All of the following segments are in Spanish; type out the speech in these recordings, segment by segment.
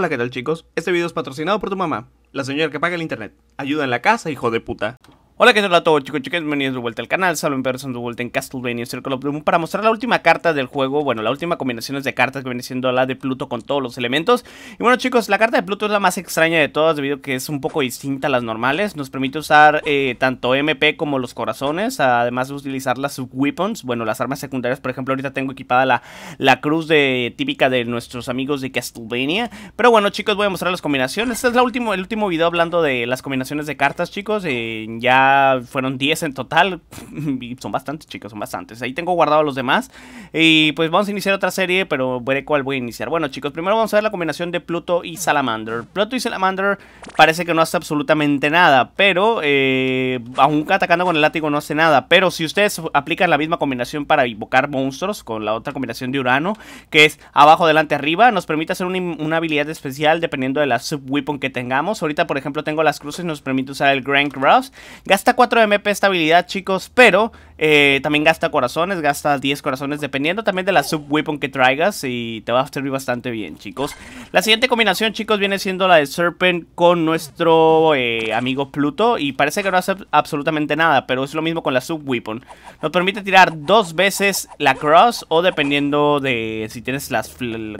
Hola, ¿qué tal chicos? Este video es patrocinado por tu mamá, la señora que paga el internet. Ayuda en la casa, hijo de puta. Hola que tal a todos chicos chicas, bienvenidos de vuelta al canal, Saludos personas de vuelta en Castlevania Circle of Doom para mostrar la última carta del juego, bueno la última combinación de cartas que viene siendo la de Pluto con todos los elementos y bueno chicos, la carta de Pluto es la más extraña de todas debido a que es un poco distinta a las normales, nos permite usar eh, tanto MP como los corazones, además de utilizar las Weapons, bueno las armas secundarias por ejemplo ahorita tengo equipada la, la cruz de, típica de nuestros amigos de Castlevania, pero bueno chicos voy a mostrar las combinaciones, este es la último, el último video hablando de las combinaciones de cartas chicos, eh, ya fueron 10 en total. y son bastantes, chicos, son bastantes. Ahí tengo guardados los demás. Y pues vamos a iniciar otra serie, pero veré cuál voy a iniciar. Bueno, chicos, primero vamos a ver la combinación de Pluto y Salamander. Pluto y Salamander parece que no hace absolutamente nada, pero eh, aún atacando con el látigo no hace nada. Pero si ustedes aplican la misma combinación para invocar monstruos con la otra combinación de Urano, que es abajo, delante, arriba, nos permite hacer una, una habilidad especial dependiendo de la subweapon que tengamos. Ahorita, por ejemplo, tengo las cruces, nos permite usar el Grand Cross. Gasta 4 MP estabilidad, chicos, pero eh, también gasta corazones, gasta 10 corazones, dependiendo también de la sub-weapon que traigas y te va a servir bastante bien, chicos. La siguiente combinación, chicos, viene siendo la de Serpent con nuestro eh, amigo Pluto y parece que no hace absolutamente nada, pero es lo mismo con la sub-weapon. Nos permite tirar dos veces la cross o dependiendo de si tienes las,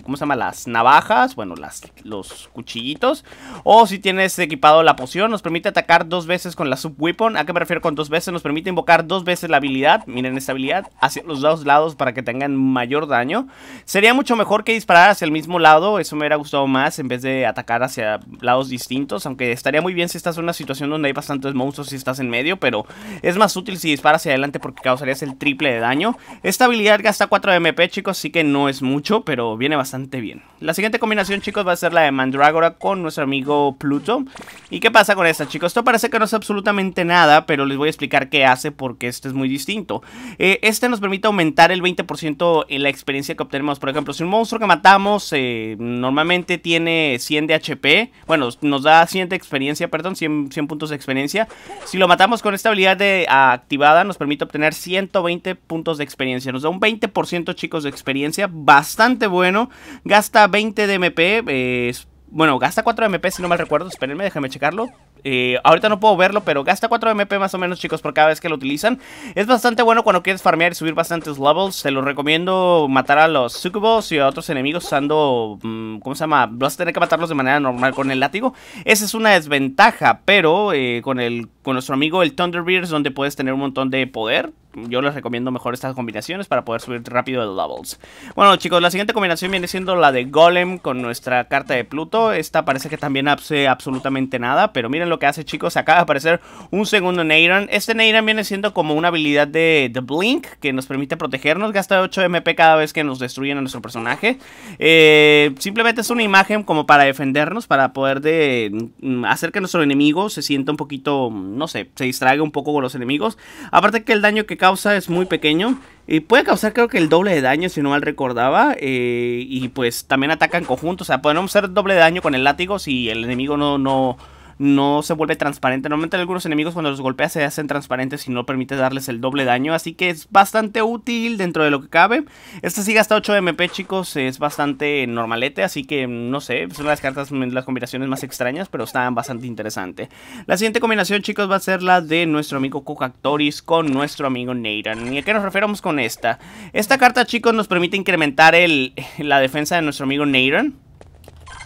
¿cómo se llama? Las navajas, bueno, las, los cuchillitos, o si tienes equipado la poción, nos permite atacar dos veces con la sub-weapon ¿A qué me refiero con dos veces? Nos permite invocar dos veces la habilidad. Miren esta habilidad. Hacia los dos lados para que tengan mayor daño. Sería mucho mejor que disparar hacia el mismo lado. Eso me hubiera gustado más en vez de atacar hacia lados distintos. Aunque estaría muy bien si estás en una situación donde hay bastantes monstruos y estás en medio. Pero es más útil si disparas hacia adelante porque causarías el triple de daño. Esta habilidad gasta 4 MP, chicos. Así que no es mucho, pero viene bastante bien. La siguiente combinación, chicos, va a ser la de Mandragora con nuestro amigo Pluto. ¿Y qué pasa con esta, chicos? Esto parece que no es absolutamente nada, pero les voy a explicar qué hace porque este es muy distinto. Eh, este nos permite aumentar el 20% en la experiencia que obtenemos. Por ejemplo, si un monstruo que matamos eh, normalmente tiene 100 de HP, bueno, nos da 100 de experiencia, perdón, 100, puntos de experiencia. Si lo matamos con esta habilidad ah, activada, nos permite obtener 120 puntos de experiencia. Nos da un 20% chicos de experiencia, bastante bueno. Gasta 20 de MP, eh, bueno, gasta 4 MP si no mal recuerdo, espérenme, déjenme checarlo. Eh, ahorita no puedo verlo, pero gasta 4 MP más o menos, chicos, por cada vez que lo utilizan. Es bastante bueno cuando quieres farmear y subir bastantes levels. se lo recomiendo matar a los succubos y a otros enemigos usando... Mm, ¿Cómo se llama? Vas a tener que matarlos de manera normal con el látigo. Esa es una desventaja, pero eh, con, el, con nuestro amigo el Thunderbeard donde puedes tener un montón de poder yo les recomiendo mejor estas combinaciones para poder subir rápido de levels. Bueno chicos, la siguiente combinación viene siendo la de Golem con nuestra carta de Pluto. Esta parece que también hace absolutamente nada, pero miren lo que hace chicos. Acaba de aparecer un segundo Neiran. Este Neiran viene siendo como una habilidad de, The Blink que nos permite protegernos. Gasta 8 MP cada vez que nos destruyen a nuestro personaje. Eh, simplemente es una imagen como para defendernos, para poder de, mm, hacer que nuestro enemigo se sienta un poquito, mm, no sé, se distraiga un poco con los enemigos. Aparte que el daño que causa es muy pequeño. Y puede causar creo que el doble de daño, si no mal recordaba. Eh, y pues también atacan conjuntos, conjunto. O sea, podemos hacer doble de daño con el látigo si el enemigo no, no, no se vuelve transparente. Normalmente algunos enemigos cuando los golpea se hacen transparentes y no permite darles el doble daño. Así que es bastante útil dentro de lo que cabe. Esta sí gasta 8 MP, chicos. Es bastante normalete. Así que no sé. Son las cartas, mm, las combinaciones más extrañas, pero están bastante interesantes. La siguiente combinación, chicos, va a ser la de nuestro amigo Cocactoris con nuestro amigo Neiran. ¿Y a qué nos referimos con esta? Esta carta, chicos, nos permite incrementar el, la defensa de nuestro amigo Neiran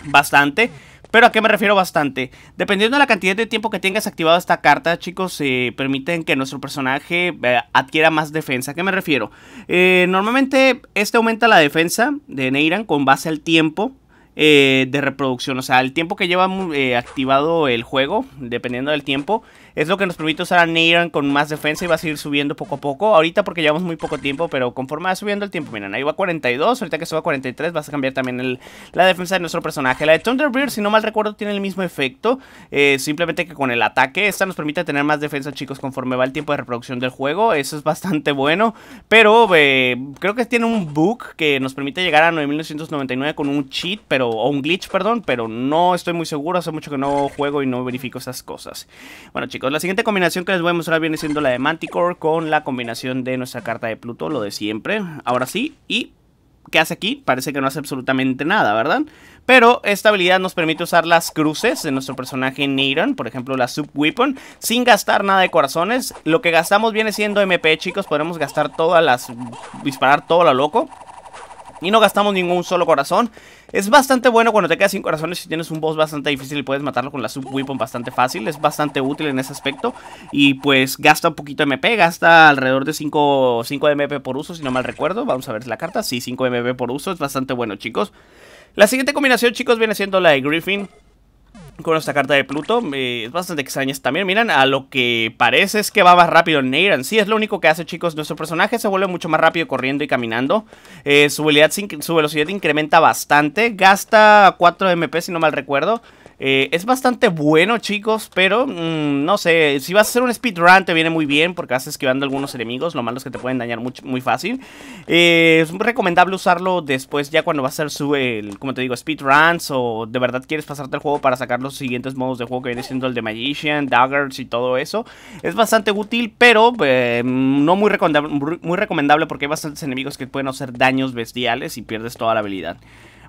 bastante. Pero a qué me refiero bastante. Dependiendo de la cantidad de tiempo que tengas activado esta carta, chicos, se permiten que nuestro personaje eh, adquiera más defensa. ¿A qué me refiero? Eh, normalmente este aumenta la defensa de Neiran con base al tiempo. Eh, de reproducción. O sea, el tiempo que lleva mm, eh, activado el juego, dependiendo del tiempo, es lo que nos permite usar a Neyran con más defensa y va a seguir subiendo poco a poco. Ahorita porque llevamos muy poco tiempo, pero conforme va subiendo el tiempo, miren, ahí va 42, ahorita que suba 43 vas a cambiar también la defensa de nuestro personaje. La de Thunderbird, si no mal recuerdo, tiene el mismo efecto, eh, simplemente que con el ataque, esta nos permite tener más defensa, chicos, conforme va el tiempo de reproducción del juego. Eso es bastante bueno, pero creo que tiene un bug que nos permite llegar a 9999 con un cheat, pero o un glitch, perdón, pero no estoy muy seguro, hace mucho que no juego y no verifico esas cosas. Bueno chicos, la siguiente combinación que les voy a mostrar viene siendo la de Manticore con la combinación de nuestra carta de Pluto, lo de siempre, ahora sí, y... ¿Qué hace aquí? Parece que no hace absolutamente nada, ¿verdad? Pero esta habilidad nos permite usar las cruces de nuestro personaje Neiron, por ejemplo la Sub Weapon sin gastar nada de corazones. Lo que gastamos viene siendo MP, chicos, podemos gastar todas las... disparar todo lo loco y no gastamos ningún solo corazón. Es bastante bueno cuando te quedas sin corazones si tienes un boss bastante difícil y puedes matarlo con la sub weapon bastante fácil. Es bastante útil en ese aspecto y pues gasta un poquito de MP, gasta alrededor de 5, 5 MP por uso si no mal recuerdo. Vamos a ver la carta, sí, 5 MP por uso, es bastante bueno chicos. La siguiente combinación chicos viene siendo la de Griffin con esta carta de Pluto. Eh, es bastante extraña también. miran a lo que parece es que va más rápido Neyran Sí, es lo único que hace, chicos. Nuestro personaje se vuelve mucho más rápido corriendo y caminando. Eh, su, su velocidad incrementa bastante. Gasta 4 MP, si no mal recuerdo. Eh, es bastante bueno, chicos, pero mm, no sé, si vas a hacer un speedrun te viene muy bien porque vas esquivando algunos enemigos, lo malo es que te pueden dañar muy, muy fácil. Eh, es recomendable usarlo después ya cuando vas a hacer su, como te digo, speedruns o de verdad quieres pasarte el juego para sacar los siguientes modos de juego que viene siendo el de Magician, Daggers y todo eso. Es bastante útil, pero em, no muy, muy recomendable porque hay bastantes enemigos que pueden hacer daños bestiales y pierdes toda la habilidad.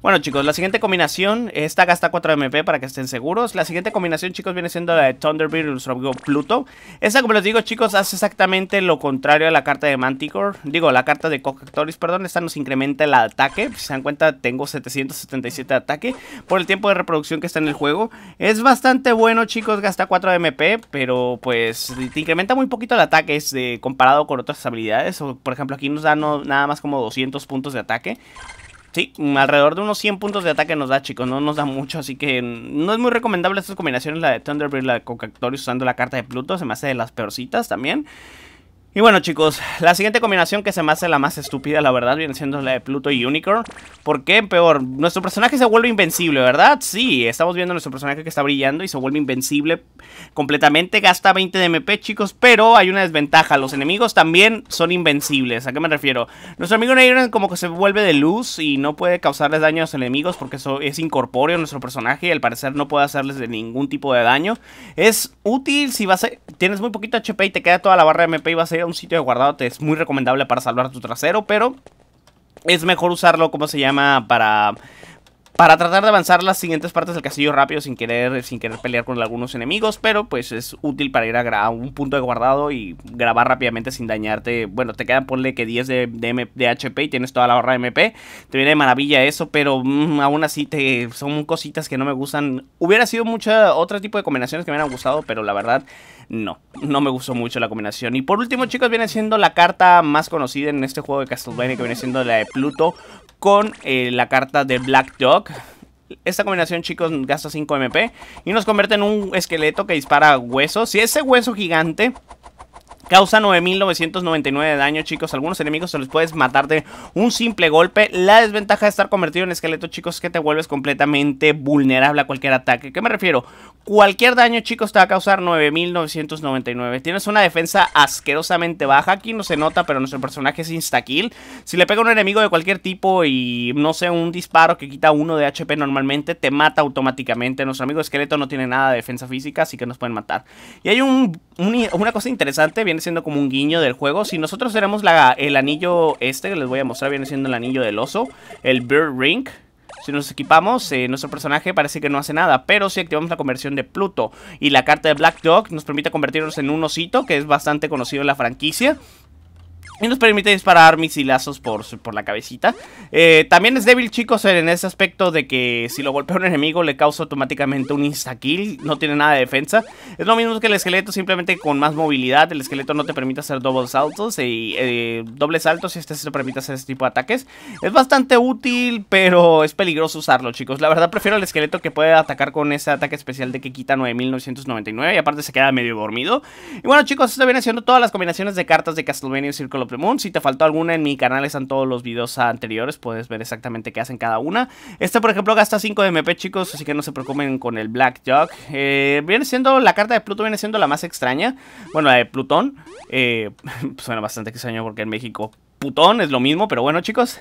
Bueno, chicos, la siguiente combinación, esta gasta 4 MP para que estén seguros. La siguiente combinación, chicos, viene siendo la de Thunderbird y nuestro amigo Pluto. Esta, como les digo, chicos, hace exactamente lo contrario a la carta de Manticore. Digo, la carta de Cocactoris, perdón. Esta nos incrementa el ataque. Si se dan cuenta, tengo 777 de ataque por el tiempo de reproducción que está en el juego. Es bastante bueno, chicos, gasta 4 MP, pero pues incrementa muy poquito el ataque comparado con otras habilidades. por ejemplo, aquí nos da nada más como 200 puntos de ataque. Sí, alrededor de unos 100 puntos de ataque nos da, chicos. No nos da mucho, así que no es muy recomendable estas combinaciones. La de Thunderbird, la de usando la carta de Pluto, se me hace de las peorcitas también. Y bueno chicos, la siguiente combinación que se me hace la más estúpida, la verdad, viene siendo la de Pluto y Unicorn. ¿Por qué? Peor, nuestro personaje se vuelve invencible, ¿verdad? Sí, estamos viendo nuestro personaje que está brillando y se vuelve invencible completamente, gasta 20 de MP chicos, pero hay una desventaja, los enemigos también son invencibles, ¿a qué me refiero? Nuestro amigo Nairon como que se vuelve de luz y no puede causarles daño a los enemigos porque eso es incorpóreo nuestro personaje y al parecer no puede hacerles de ningún tipo de daño. Es útil si vas a... tienes muy poquito HP y te queda toda la barra de MP y vas a ser un sitio de guardado te es muy recomendable para salvar tu trasero, pero es mejor usarlo, como se llama, para para tratar de avanzar las siguientes partes del castillo rápido sin querer, sin querer pelear con algunos enemigos, pero pues es útil para ir a, un punto de guardado y grabar rápidamente sin dañarte. Bueno, te quedan ponle que 10 de, de, HP y tienes toda la barra de MP. Te viene de maravilla eso, pero mm, aún así te, son cositas que no me gustan. Hubiera sido mucha otro tipo de combinaciones que me hubieran gustado, pero la verdad no, no me gustó mucho la combinación. Y por último, chicos, viene siendo la carta más conocida en este juego de Castlevania, que viene siendo la de Pluto, con eh, la carta de Black Dog. Esta combinación, chicos, gasta 5 MP y nos convierte en un esqueleto que dispara huesos. Si ese hueso gigante Causa 9.999 de daño, chicos. Algunos enemigos se los puedes matar de un simple golpe. La desventaja de estar convertido en esqueleto, chicos, es que te vuelves completamente vulnerable a cualquier ataque. ¿Qué me refiero? Cualquier daño, chicos, te va a causar 9.999. Tienes una defensa asquerosamente baja. Aquí no se nota, pero nuestro personaje es insta-kill. Si le pega un enemigo de cualquier tipo y, no sé, un disparo que quita uno de HP normalmente, te mata automáticamente. Nuestro amigo esqueleto no tiene nada de defensa física, así que nos pueden matar. Y hay un, una cosa interesante, bien viene siendo como un guiño del juego. Si nosotros éramos la, el anillo este que les voy a mostrar, viene siendo el anillo del oso, el Bird Ring. Si nos equipamos, eh, nuestro personaje parece que no hace nada, pero si activamos la conversión de Pluto y la carta de Black Dog nos permite convertirnos en un osito, que es bastante conocido en la franquicia. Y nos permite disparar misilazos por, por la cabecita. Eh, también es débil, chicos, en ese aspecto de que si lo golpea un enemigo le causa automáticamente un insta-kill. No tiene nada de defensa. Es lo mismo que el esqueleto, simplemente con más movilidad. El esqueleto no te permite hacer dobles saltos y eh, dobles saltos y este se te permite hacer este tipo de ataques. Es bastante útil, pero es peligroso usarlo, chicos. La verdad prefiero el esqueleto que puede atacar con ese ataque especial de que quita 9999 y aparte se queda medio dormido. Y bueno, chicos, esto viene siendo todas las combinaciones de cartas de Castlevania y Círculo si te faltó alguna, en mi canal están todos los videos anteriores, puedes ver exactamente qué hacen cada una. Esta, por ejemplo, gasta 5 de MP, chicos, así que no se preocupen con el Black eh, viene siendo, la carta de Pluto viene siendo la más extraña. Bueno, la de Plutón. Eh, suena bastante extraño porque en México Plutón es lo mismo, pero bueno, chicos.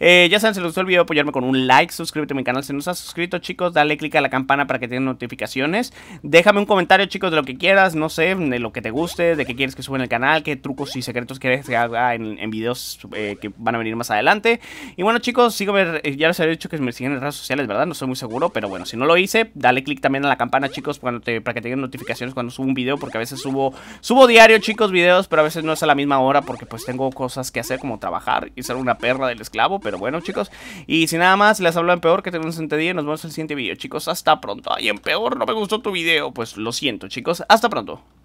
Eh, ya saben, si les gustó el video, apoyarme con un like, suscríbete a mi canal si no estás suscrito, chicos, dale click a la campana para que tengan notificaciones. Déjame un comentario, chicos, de lo que quieras, no sé, de lo que te guste, de qué quieres que suba en el canal, qué trucos y secretos quieres que haga en, videos eh, que van a venir más adelante. Y bueno, chicos, sigo eh, ya les había dicho que me siguen en redes sociales, ¿verdad? No soy muy seguro, pero bueno, si no lo hice, dale click también a la campana, chicos, para que tengan notificaciones cuando subo un video, porque a veces subo, subo diario, chicos, videos, pero a veces no es a la misma hora porque pues tengo cosas que hacer como trabajar y ser una perra del esclavo. Pero bueno, chicos. Y si nada más, les hablo en peor. Que tengan un excelente día. Nos vemos en el siguiente video, chicos. Hasta pronto. Ay, en peor, no me gustó tu video. Pues lo siento, chicos. Hasta pronto.